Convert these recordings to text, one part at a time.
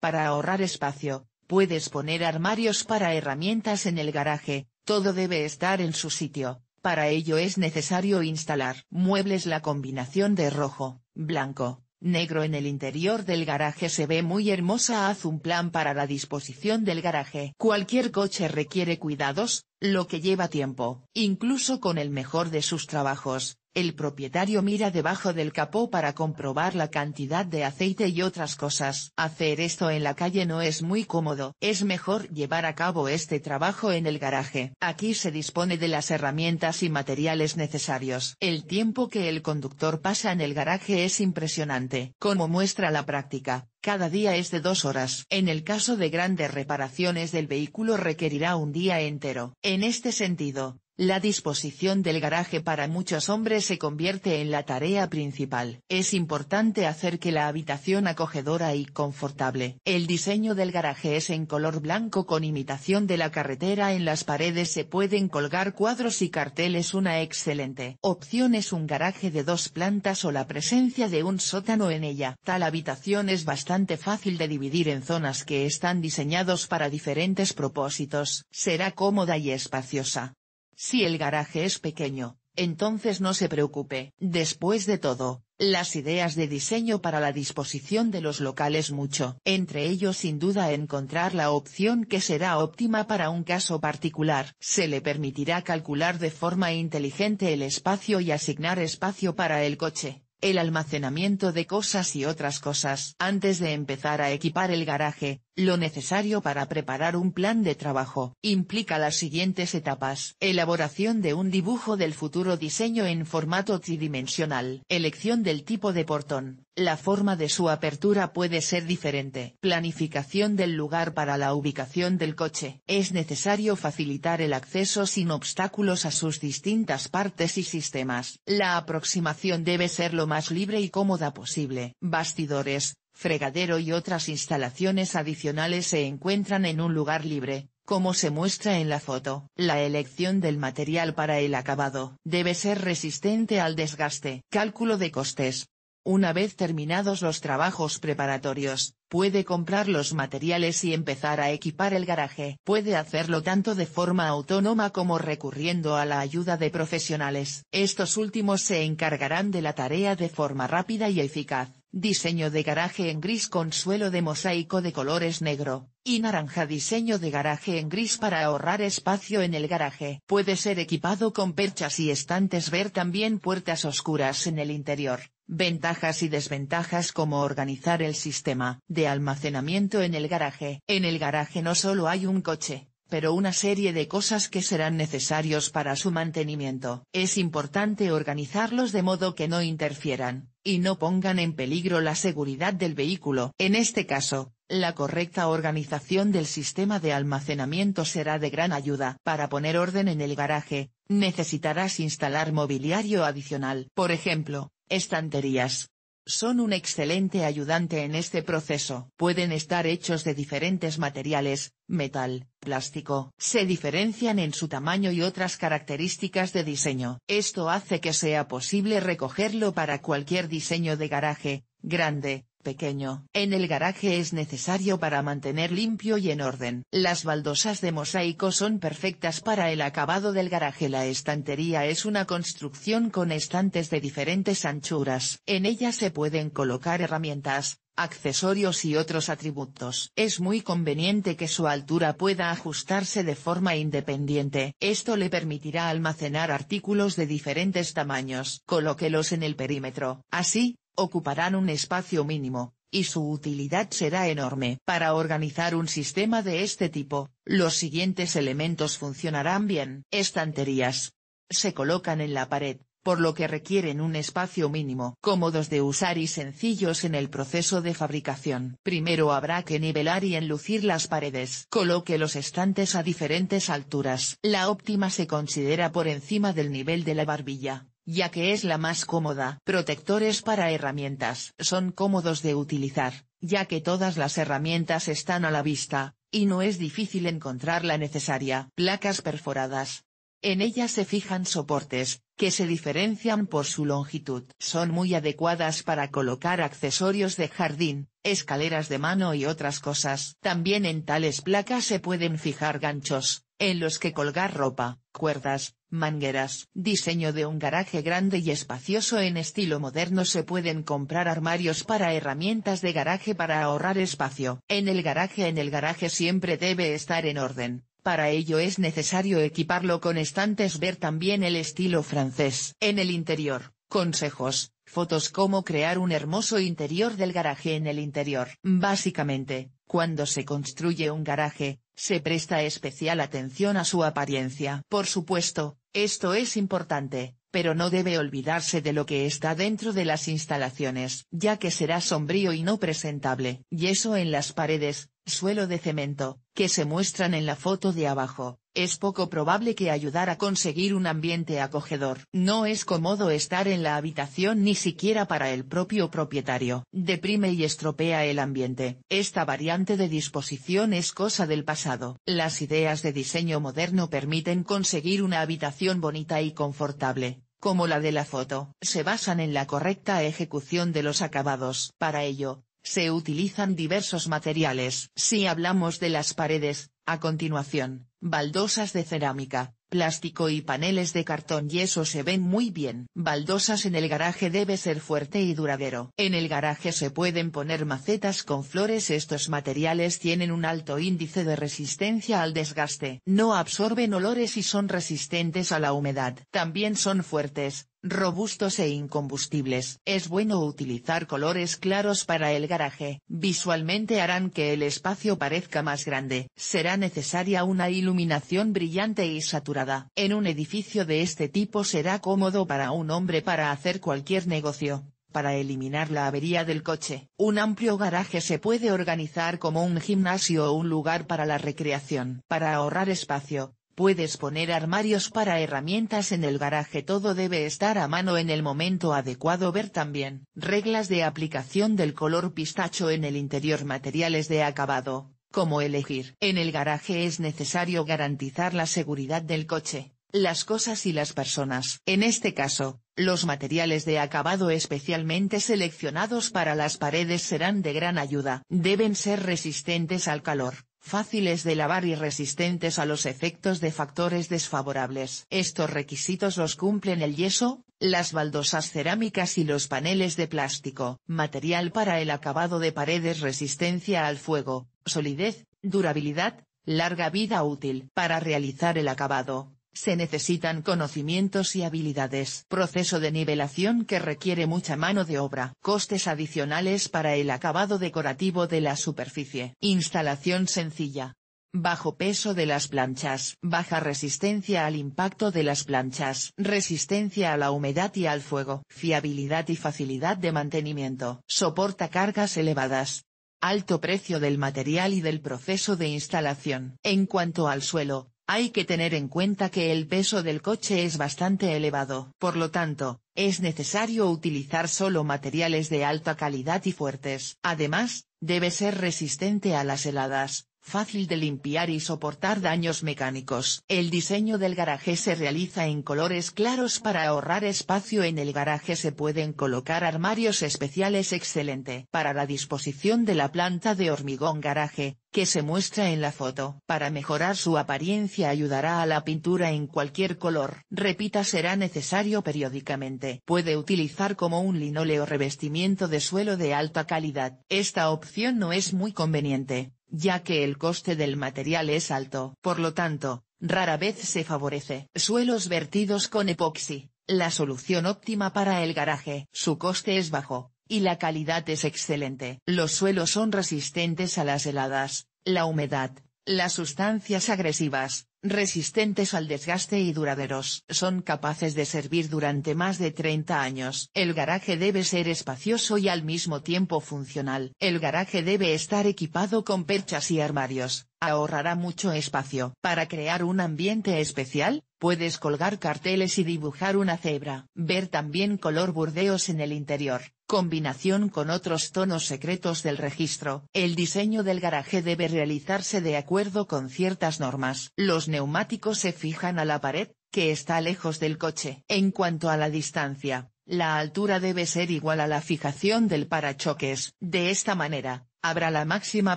Para ahorrar espacio, puedes poner armarios para herramientas en el garaje, todo debe estar en su sitio, para ello es necesario instalar muebles la combinación de rojo, blanco, negro en el interior del garaje se ve muy hermosa haz un plan para la disposición del garaje. Cualquier coche requiere cuidados, lo que lleva tiempo, incluso con el mejor de sus trabajos, el propietario mira debajo del capó para comprobar la cantidad de aceite y otras cosas. Hacer esto en la calle no es muy cómodo. Es mejor llevar a cabo este trabajo en el garaje. Aquí se dispone de las herramientas y materiales necesarios. El tiempo que el conductor pasa en el garaje es impresionante. Como muestra la práctica, cada día es de dos horas. En el caso de grandes reparaciones del vehículo requerirá un día entero. En este sentido, la disposición del garaje para muchos hombres se convierte en la tarea principal. Es importante hacer que la habitación acogedora y confortable. El diseño del garaje es en color blanco con imitación de la carretera. En las paredes se pueden colgar cuadros y carteles. Una excelente opción es un garaje de dos plantas o la presencia de un sótano en ella. Tal habitación es bastante fácil de dividir en zonas que están diseñados para diferentes propósitos. Será cómoda y espaciosa. Si el garaje es pequeño, entonces no se preocupe. Después de todo, las ideas de diseño para la disposición de los locales mucho. Entre ellos sin duda encontrar la opción que será óptima para un caso particular. Se le permitirá calcular de forma inteligente el espacio y asignar espacio para el coche, el almacenamiento de cosas y otras cosas. Antes de empezar a equipar el garaje, lo necesario para preparar un plan de trabajo implica las siguientes etapas. Elaboración de un dibujo del futuro diseño en formato tridimensional. Elección del tipo de portón. La forma de su apertura puede ser diferente. Planificación del lugar para la ubicación del coche. Es necesario facilitar el acceso sin obstáculos a sus distintas partes y sistemas. La aproximación debe ser lo más libre y cómoda posible. Bastidores, fregadero y otras instalaciones adicionales se encuentran en un lugar libre, como se muestra en la foto. La elección del material para el acabado debe ser resistente al desgaste. Cálculo de costes. Una vez terminados los trabajos preparatorios, puede comprar los materiales y empezar a equipar el garaje. Puede hacerlo tanto de forma autónoma como recurriendo a la ayuda de profesionales. Estos últimos se encargarán de la tarea de forma rápida y eficaz. Diseño de garaje en gris con suelo de mosaico de colores negro y naranja. Diseño de garaje en gris para ahorrar espacio en el garaje. Puede ser equipado con perchas y estantes. Ver también puertas oscuras en el interior. Ventajas y desventajas como organizar el sistema de almacenamiento en el garaje. En el garaje no solo hay un coche, pero una serie de cosas que serán necesarios para su mantenimiento. Es importante organizarlos de modo que no interfieran, y no pongan en peligro la seguridad del vehículo. En este caso, la correcta organización del sistema de almacenamiento será de gran ayuda. Para poner orden en el garaje, necesitarás instalar mobiliario adicional. Por ejemplo, estanterías, son un excelente ayudante en este proceso. Pueden estar hechos de diferentes materiales, metal, plástico. Se diferencian en su tamaño y otras características de diseño. Esto hace que sea posible recogerlo para cualquier diseño de garaje, grande, pequeño. En el garaje es necesario para mantener limpio y en orden. Las baldosas de mosaico son perfectas para el acabado del garaje. La estantería es una construcción con estantes de diferentes anchuras. En ella se pueden colocar herramientas, accesorios y otros atributos. Es muy conveniente que su altura pueda ajustarse de forma independiente. Esto le permitirá almacenar artículos de diferentes tamaños. Colóquelos en el perímetro. Así, ocuparán un espacio mínimo, y su utilidad será enorme. Para organizar un sistema de este tipo, los siguientes elementos funcionarán bien. Estanterías. Se colocan en la pared, por lo que requieren un espacio mínimo. Cómodos de usar y sencillos en el proceso de fabricación. Primero habrá que nivelar y enlucir las paredes. Coloque los estantes a diferentes alturas. La óptima se considera por encima del nivel de la barbilla, ya que es la más cómoda. Protectores para herramientas. Son cómodos de utilizar, ya que todas las herramientas están a la vista, y no es difícil encontrar la necesaria. Placas perforadas. En ellas se fijan soportes, que se diferencian por su longitud. Son muy adecuadas para colocar accesorios de jardín, escaleras de mano y otras cosas. También en tales placas se pueden fijar ganchos, en los que colgar ropa, cuerdas, Mangueras. Diseño de un garaje grande y espacioso en estilo moderno se pueden comprar armarios para herramientas de garaje para ahorrar espacio. En el garaje en el garaje siempre debe estar en orden. Para ello es necesario equiparlo con estantes ver también el estilo francés. En el interior, consejos, fotos cómo crear un hermoso interior del garaje en el interior. Básicamente, cuando se construye un garaje, se presta especial atención a su apariencia. Por supuesto, esto es importante, pero no debe olvidarse de lo que está dentro de las instalaciones, ya que será sombrío y no presentable. y eso en las paredes, suelo de cemento, que se muestran en la foto de abajo, es poco probable que ayudar a conseguir un ambiente acogedor. No es cómodo estar en la habitación ni siquiera para el propio propietario. Deprime y estropea el ambiente. Esta variante de disposición es cosa del pasado. Las ideas de diseño moderno permiten conseguir una habitación bonita y confortable, como la de la foto. Se basan en la correcta ejecución de los acabados. Para ello, se utilizan diversos materiales. Si hablamos de las paredes, a continuación, baldosas de cerámica, plástico y paneles de cartón y eso se ven muy bien. Baldosas en el garaje debe ser fuerte y duradero. En el garaje se pueden poner macetas con flores estos materiales tienen un alto índice de resistencia al desgaste. No absorben olores y son resistentes a la humedad. También son fuertes, robustos e incombustibles. Es bueno utilizar colores claros para el garaje. Visualmente harán que el espacio parezca más grande. Será necesaria una iluminación brillante y saturada. En un edificio de este tipo será cómodo para un hombre para hacer cualquier negocio para eliminar la avería del coche. Un amplio garaje se puede organizar como un gimnasio o un lugar para la recreación. Para ahorrar espacio, Puedes poner armarios para herramientas en el garaje todo debe estar a mano en el momento adecuado ver también. Reglas de aplicación del color pistacho en el interior materiales de acabado, como elegir. En el garaje es necesario garantizar la seguridad del coche, las cosas y las personas. En este caso, los materiales de acabado especialmente seleccionados para las paredes serán de gran ayuda. Deben ser resistentes al calor fáciles de lavar y resistentes a los efectos de factores desfavorables. Estos requisitos los cumplen el yeso, las baldosas cerámicas y los paneles de plástico. Material para el acabado de paredes resistencia al fuego, solidez, durabilidad, larga vida útil. Para realizar el acabado, se necesitan conocimientos y habilidades. Proceso de nivelación que requiere mucha mano de obra. Costes adicionales para el acabado decorativo de la superficie. Instalación sencilla. Bajo peso de las planchas. Baja resistencia al impacto de las planchas. Resistencia a la humedad y al fuego. Fiabilidad y facilidad de mantenimiento. Soporta cargas elevadas. Alto precio del material y del proceso de instalación. En cuanto al suelo, hay que tener en cuenta que el peso del coche es bastante elevado. Por lo tanto, es necesario utilizar solo materiales de alta calidad y fuertes. Además, debe ser resistente a las heladas, fácil de limpiar y soportar daños mecánicos. El diseño del garaje se realiza en colores claros para ahorrar espacio en el garaje se pueden colocar armarios especiales excelente para la disposición de la planta de hormigón garaje, que se muestra en la foto. Para mejorar su apariencia ayudará a la pintura en cualquier color. Repita será necesario periódicamente. Puede utilizar como un linóleo revestimiento de suelo de alta calidad. Esta opción no es muy conveniente, ya que el coste del material es alto. Por lo tanto, rara vez se favorece. Suelos vertidos con epoxi, la solución óptima para el garaje. Su coste es bajo, y la calidad es excelente. Los suelos son resistentes a las heladas, la humedad, las sustancias agresivas, resistentes al desgaste y duraderos. Son capaces de servir durante más de 30 años. El garaje debe ser espacioso y al mismo tiempo funcional. El garaje debe estar equipado con perchas y armarios, ahorrará mucho espacio. Para crear un ambiente especial, puedes colgar carteles y dibujar una cebra. Ver también color burdeos en el interior, combinación con otros tonos secretos del registro. El diseño del garaje debe realizarse de acuerdo con ciertas normas. Los neumáticos se fijan a la pared, que está lejos del coche. En cuanto a la distancia, la altura debe ser igual a la fijación del parachoques. De esta manera, Habrá la máxima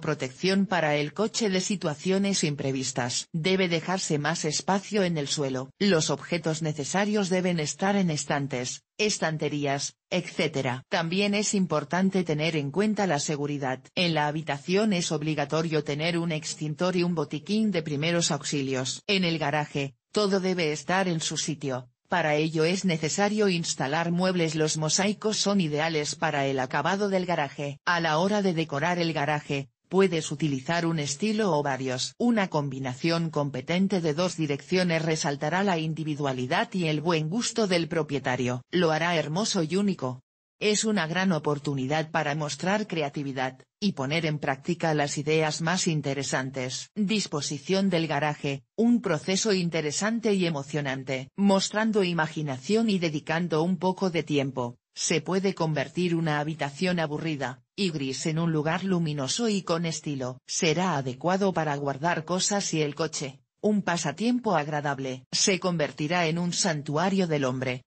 protección para el coche de situaciones imprevistas. Debe dejarse más espacio en el suelo. Los objetos necesarios deben estar en estantes, estanterías, etc. También es importante tener en cuenta la seguridad. En la habitación es obligatorio tener un extintor y un botiquín de primeros auxilios. En el garaje, todo debe estar en su sitio, para ello es necesario instalar muebles los mosaicos son ideales para el acabado del garaje. A la hora de decorar el garaje, puedes utilizar un estilo o varios. Una combinación competente de dos direcciones resaltará la individualidad y el buen gusto del propietario. Lo hará hermoso y único. Es una gran oportunidad para mostrar creatividad, y poner en práctica las ideas más interesantes. Disposición del garaje, un proceso interesante y emocionante. Mostrando imaginación y dedicando un poco de tiempo, se puede convertir una habitación aburrida, y gris en un lugar luminoso y con estilo. Será adecuado para guardar cosas y el coche, un pasatiempo agradable. Se convertirá en un santuario del hombre,